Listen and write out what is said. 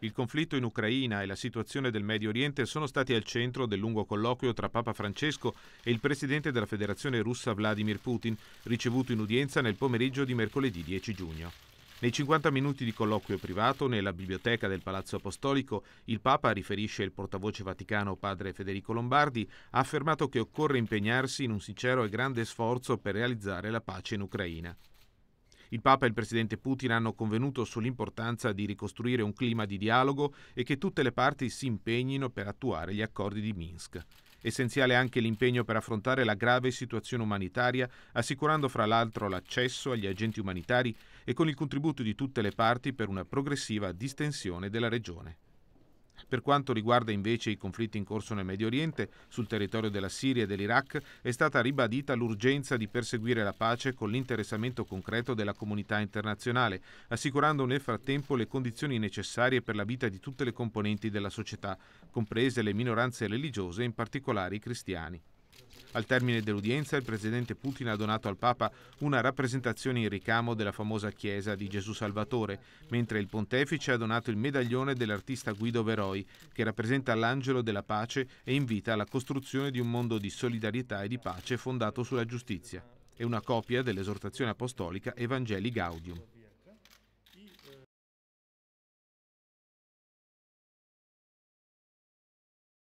Il conflitto in Ucraina e la situazione del Medio Oriente sono stati al centro del lungo colloquio tra Papa Francesco e il presidente della Federazione russa Vladimir Putin, ricevuto in udienza nel pomeriggio di mercoledì 10 giugno. Nei 50 minuti di colloquio privato nella biblioteca del Palazzo Apostolico, il Papa, riferisce il portavoce vaticano padre Federico Lombardi, ha affermato che occorre impegnarsi in un sincero e grande sforzo per realizzare la pace in Ucraina. Il Papa e il Presidente Putin hanno convenuto sull'importanza di ricostruire un clima di dialogo e che tutte le parti si impegnino per attuare gli accordi di Minsk. Essenziale anche l'impegno per affrontare la grave situazione umanitaria, assicurando fra l'altro l'accesso agli agenti umanitari e con il contributo di tutte le parti per una progressiva distensione della regione. Per quanto riguarda invece i conflitti in corso nel Medio Oriente, sul territorio della Siria e dell'Iraq è stata ribadita l'urgenza di perseguire la pace con l'interessamento concreto della comunità internazionale, assicurando nel frattempo le condizioni necessarie per la vita di tutte le componenti della società, comprese le minoranze religiose, in particolare i cristiani. Al termine dell'udienza il presidente Putin ha donato al Papa una rappresentazione in ricamo della famosa chiesa di Gesù Salvatore, mentre il pontefice ha donato il medaglione dell'artista Guido Veroi, che rappresenta l'angelo della pace e invita alla costruzione di un mondo di solidarietà e di pace fondato sulla giustizia. È una copia dell'esortazione apostolica Evangeli Gaudium.